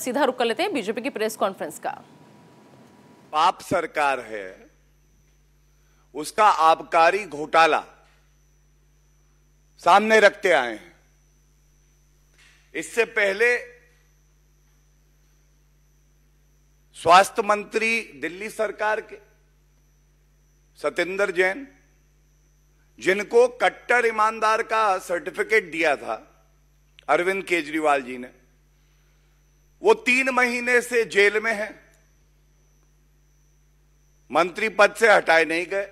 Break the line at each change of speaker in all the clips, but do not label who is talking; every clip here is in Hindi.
सीधा रुक कर लेते हैं बीजेपी की प्रेस कॉन्फ्रेंस का
पाप सरकार है उसका आबकारी घोटाला सामने रखते आए हैं इससे पहले स्वास्थ्य मंत्री दिल्ली सरकार के सतेंद्र जैन जिनको कट्टर ईमानदार का सर्टिफिकेट दिया था अरविंद केजरीवाल जी ने वो तीन महीने से जेल में है मंत्री पद से हटाए नहीं गए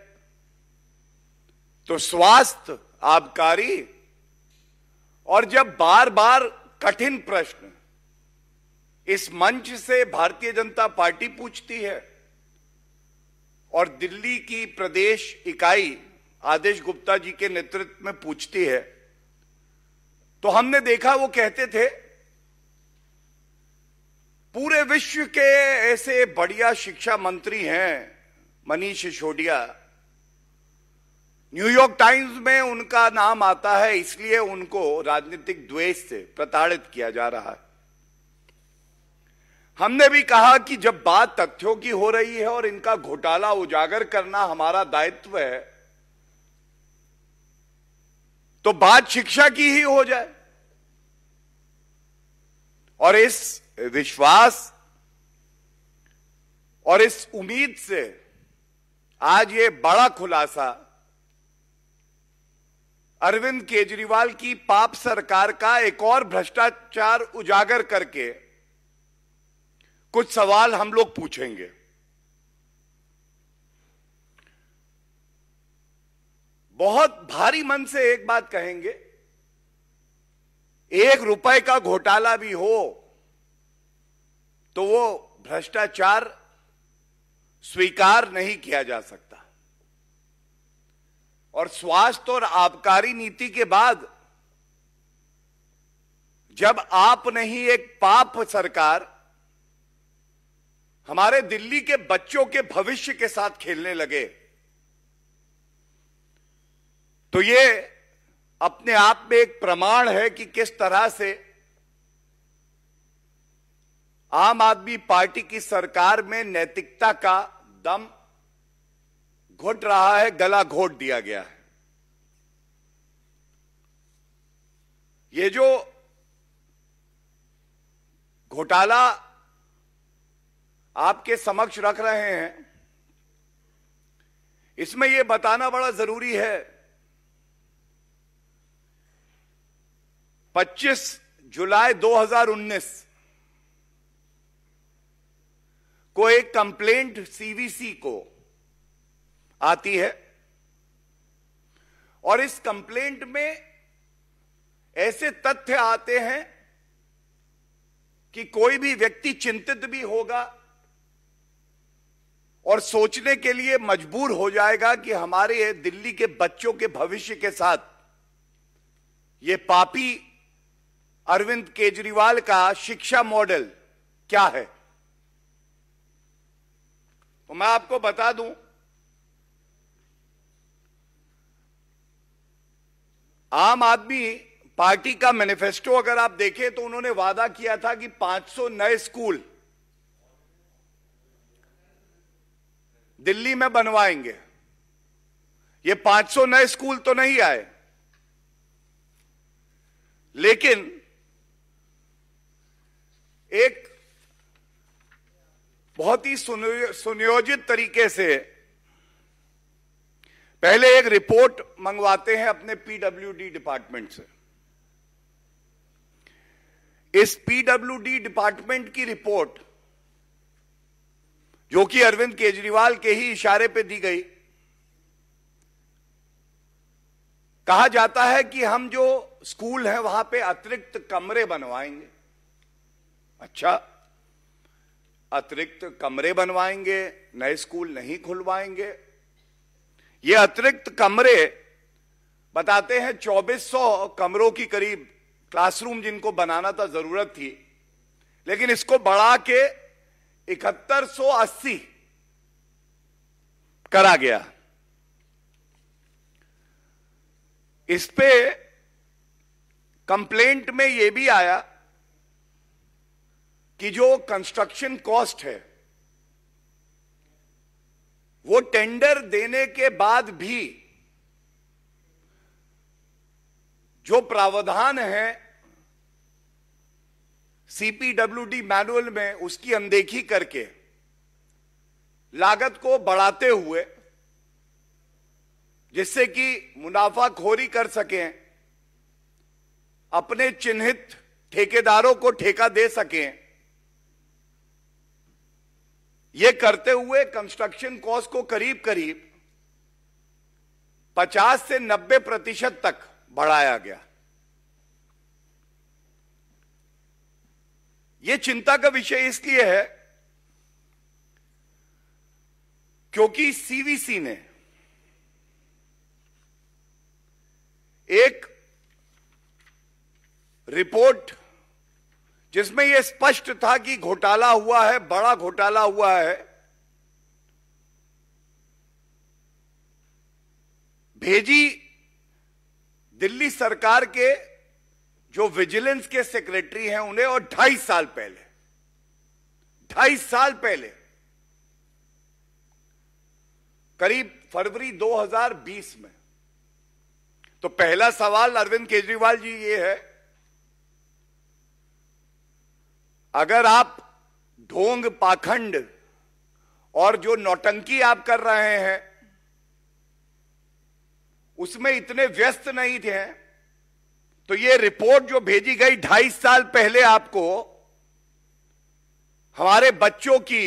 तो स्वास्थ्य आबकारी और जब बार बार कठिन प्रश्न इस मंच से भारतीय जनता पार्टी पूछती है और दिल्ली की प्रदेश इकाई आदेश गुप्ता जी के नेतृत्व में पूछती है तो हमने देखा वो कहते थे पूरे विश्व के ऐसे बढ़िया शिक्षा मंत्री हैं मनीष सिसोदिया न्यूयॉर्क टाइम्स में उनका नाम आता है इसलिए उनको राजनीतिक द्वेष से प्रताड़ित किया जा रहा है हमने भी कहा कि जब बात तथ्यों की हो रही है और इनका घोटाला उजागर करना हमारा दायित्व है तो बात शिक्षा की ही हो जाए और इस विश्वास और इस उम्मीद से आज ये बड़ा खुलासा अरविंद केजरीवाल की पाप सरकार का एक और भ्रष्टाचार उजागर करके कुछ सवाल हम लोग पूछेंगे बहुत भारी मन से एक बात कहेंगे एक रुपए का घोटाला भी हो तो वो भ्रष्टाचार स्वीकार नहीं किया जा सकता और स्वास्थ्य और आबकारी नीति के बाद जब आप नहीं एक पाप सरकार हमारे दिल्ली के बच्चों के भविष्य के साथ खेलने लगे तो ये अपने आप में एक प्रमाण है कि किस तरह से आम आदमी पार्टी की सरकार में नैतिकता का दम घुट रहा है गला घोट दिया गया है ये जो घोटाला आपके समक्ष रख रहे हैं इसमें यह बताना बड़ा जरूरी है 25 जुलाई 2019 को एक कंप्लेंट सीवीसी को आती है और इस कंप्लेंट में ऐसे तथ्य आते हैं कि कोई भी व्यक्ति चिंतित भी होगा और सोचने के लिए मजबूर हो जाएगा कि हमारे दिल्ली के बच्चों के भविष्य के साथ ये पापी अरविंद केजरीवाल का शिक्षा मॉडल क्या है तो मैं आपको बता दूं आम आदमी पार्टी का मैनिफेस्टो अगर आप देखें तो उन्होंने वादा किया था कि 500 नए स्कूल दिल्ली में बनवाएंगे ये 500 नए स्कूल तो नहीं आए लेकिन एक बहुत ही सुनियोजित तरीके से पहले एक रिपोर्ट मंगवाते हैं अपने पीडब्ल्यूडी डिपार्टमेंट से इस पीडब्ल्यूडी डिपार्टमेंट की रिपोर्ट जो कि अरविंद केजरीवाल के ही इशारे पे दी गई कहा जाता है कि हम जो स्कूल है वहां पे अतिरिक्त कमरे बनवाएंगे अच्छा अतिरिक्त कमरे बनवाएंगे नए स्कूल नहीं खुलवाएंगे ये अतिरिक्त कमरे बताते हैं 2400 कमरों की करीब क्लासरूम जिनको बनाना था जरूरत थी लेकिन इसको बढ़ा के इकहत्तर करा गया इस पे कंप्लेंट में यह भी आया कि जो कंस्ट्रक्शन कॉस्ट है वो टेंडर देने के बाद भी जो प्रावधान है सीपीडब्ल्यूडी मैनुअल में उसकी अनदेखी करके लागत को बढ़ाते हुए जिससे कि मुनाफाखोरी कर सकें अपने चिन्हित ठेकेदारों को ठेका दे सकें ये करते हुए कंस्ट्रक्शन कॉस्ट को करीब करीब 50 से 90 प्रतिशत तक बढ़ाया गया ये चिंता का विषय इसलिए है क्योंकि सीवीसी ने एक रिपोर्ट जिसमें यह स्पष्ट था कि घोटाला हुआ है बड़ा घोटाला हुआ है भेजी दिल्ली सरकार के जो विजिलेंस के सेक्रेटरी हैं उन्हें और ढाई साल पहले ढाई साल पहले करीब फरवरी 2020 में तो पहला सवाल अरविंद केजरीवाल जी ये है अगर आप ढोंग पाखंड और जो नौटंकी आप कर रहे हैं उसमें इतने व्यस्त नहीं थे तो ये रिपोर्ट जो भेजी गई ढाई साल पहले आपको हमारे बच्चों की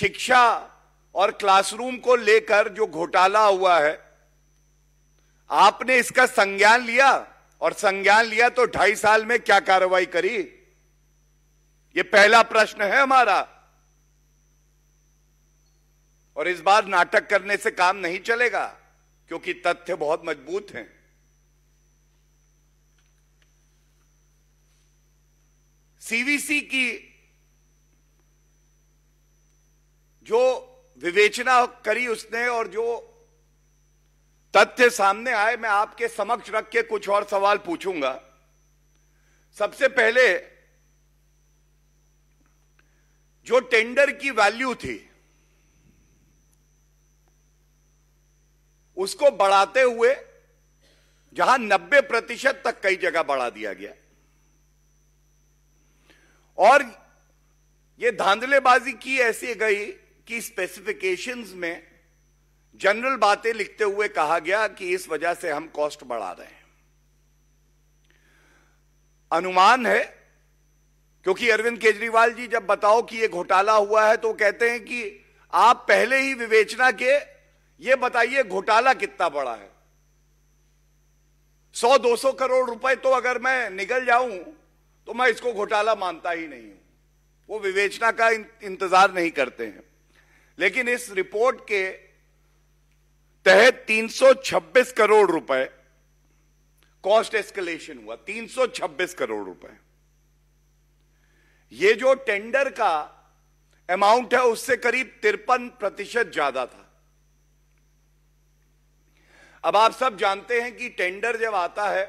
शिक्षा और क्लासरूम को लेकर जो घोटाला हुआ है आपने इसका संज्ञान लिया और संज्ञान लिया तो ढाई साल में क्या कार्रवाई करी यह पहला प्रश्न है हमारा और इस बार नाटक करने से काम नहीं चलेगा क्योंकि तथ्य बहुत मजबूत हैं सीवीसी की जो विवेचना करी उसने और जो तथ्य सामने आए मैं आपके समक्ष रख के कुछ और सवाल पूछूंगा सबसे पहले जो टेंडर की वैल्यू थी उसको बढ़ाते हुए जहां 90 प्रतिशत तक कई जगह बढ़ा दिया गया और ये धांधलेबाजी की ऐसी गई कि स्पेसिफिकेशंस में जनरल बातें लिखते हुए कहा गया कि इस वजह से हम कॉस्ट बढ़ा रहे हैं अनुमान है क्योंकि अरविंद केजरीवाल जी जब बताओ कि यह घोटाला हुआ है तो कहते हैं कि आप पहले ही विवेचना के ये बताइए घोटाला कितना बड़ा है सौ दो सौ करोड़ रुपए तो अगर मैं निकल जाऊं तो मैं इसको घोटाला मानता ही नहीं हूं वो विवेचना का इंतजार नहीं करते हैं लेकिन इस रिपोर्ट के तहत 326 करोड़ रुपए कॉस्ट एस्केलेशन हुआ 326 करोड़ रुपए ये जो टेंडर का अमाउंट है उससे करीब तिरपन प्रतिशत ज्यादा था अब आप सब जानते हैं कि टेंडर जब आता है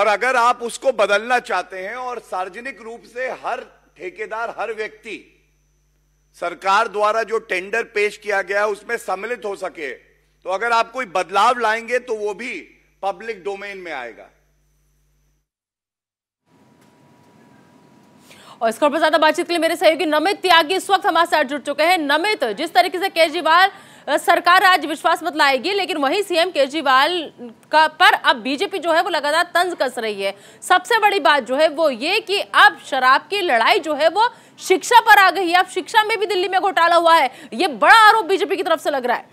और अगर आप उसको बदलना चाहते हैं और सार्वजनिक रूप से हर ठेकेदार हर व्यक्ति सरकार द्वारा जो टेंडर पेश किया गया उसमें सम्मिलित हो सके तो अगर आप कोई बदलाव लाएंगे तो वो भी पब्लिक डोमेन में आएगा
और इसके ऊपर ज्यादा बातचीत के लिए मेरे सहयोगी नमित त्यागी इस वक्त हमारे साथ जुड़ चुके हैं नमित जिस तरीके से केजरीवाल सरकार आज विश्वास मत लाएगी लेकिन वही सीएम केजरीवाल का पर अब बीजेपी जो है वो लगातार तंज कस रही है सबसे बड़ी बात जो है वो ये कि अब शराब की लड़ाई जो है वो शिक्षा पर आ गई है अब शिक्षा में भी दिल्ली में घोटाला हुआ है ये बड़ा आरोप बीजेपी की तरफ से लग रहा है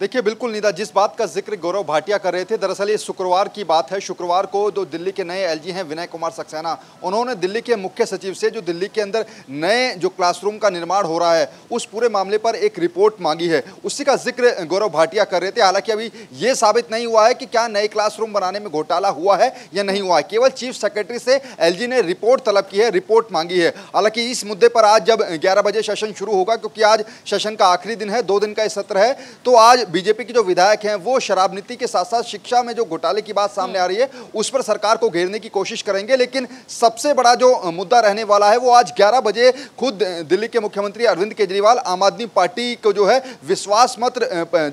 देखिए बिल्कुल नीदा जिस बात का जिक्र गौरव भाटिया कर रहे थे दरअसल ये शुक्रवार की बात है शुक्रवार को जो दिल्ली के नए एलजी हैं विनय कुमार सक्सेना उन्होंने दिल्ली के मुख्य सचिव से जो दिल्ली के अंदर नए जो क्लासरूम का निर्माण हो रहा है उस पूरे मामले पर एक रिपोर्ट मांगी है उसी का जिक्र गौरव भाटिया कर रहे थे हालांकि अभी ये साबित नहीं हुआ है कि क्या नए क्लासरूम बनाने में घोटाला हुआ है या नहीं हुआ है केवल चीफ सेक्रेटरी से एल ने रिपोर्ट तलब की है रिपोर्ट मांगी है हालांकि इस मुद्दे पर आज जब ग्यारह बजे सेशन शुरू होगा क्योंकि आज सेशन का आखिरी दिन है दो दिन का यह सत्र है तो आज बीजेपी के जो विधायक हैं वो शराब नीति के साथ साथ शिक्षा में जो घोटाले की बात सामने आ रही है उस पर सरकार को घेरने की कोशिश करेंगे लेकिन सबसे बड़ा जो मुद्दा रहने वाला है वो आज ग्यारह बजे खुद दिल्ली के मुख्यमंत्री अरविंद केजरीवाल आम आदमी पार्टी को जो है विश्वास मत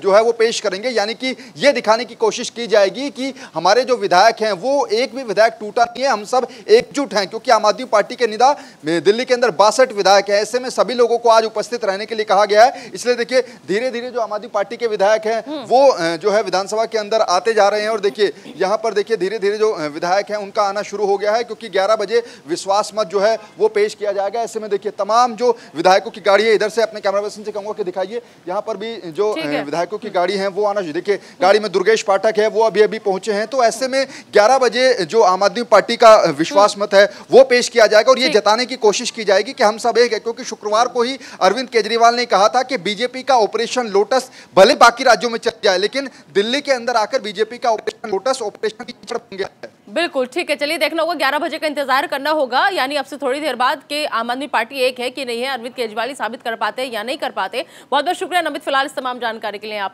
जो है वो पेश करेंगे यानी कि ये दिखाने की कोशिश की जाएगी कि हमारे जो विधायक हैं वो एक भी विधायक टूटा नहीं है हम सब एकजुट हैं क्योंकि आम आदमी पार्टी के निदा दिल्ली के अंदर बासठ विधायक है ऐसे में सभी लोगों को आज उपस्थित रहने के लिए कहा गया है इसलिए देखिए धीरे धीरे जो आम आदमी पार्टी के विधायक विधायक हैं हम्म। वो जो है विधानसभा के अंदर आते जा रहे हैं और देखिए यहाँ पर देखिए धीरे धीरे जो विधायक हैं उनका आना शुरू हो गया है क्योंकि 11 बजे विश्वास मत जो है वो पेश किया जाएगा ऐसे में देखिए तमाम जो विधायकों की गाड़ी है इधर से अपने कैमरा पर्सन से कहूंगा कि दिखाइए यहाँ पर भी जो विधायकों की गाड़ी है वो आना देखिए गाड़ी में दुर्गेश पाठक है वो अभी अभी पहुंचे हैं तो ऐसे में ग्यारह बजे जो आम आदमी पार्टी का विश्वास हम्म। मत है वो पेश किया जाएगा और ये जताने की कोशिश की जाएगी कि हम सब एक है क्योंकि शुक्रवार को ही अरविंद केजरीवाल ने कहा था कि बीजेपी का ऑपरेशन लोटस भले बाकी बाकी राज्यों में चल जाए लेकिन दिल्ली के अंदर आकर बीजेपी का ऑपरेशन लोटस ऑपरेशन की गया है बिल्कुल ठीक है चलिए देखना होगा ग्यारह बजे का इंतजार करना होगा यानी अब से थोड़ी देर बाद कि आम आदमी पार्टी एक है कि नहीं है अरविंद केजरीवाल साबित कर पाते या नहीं कर पाते बहुत बहुत शुक्रिया नमित फिलहाल इस तमाम जानकारी के लिए आप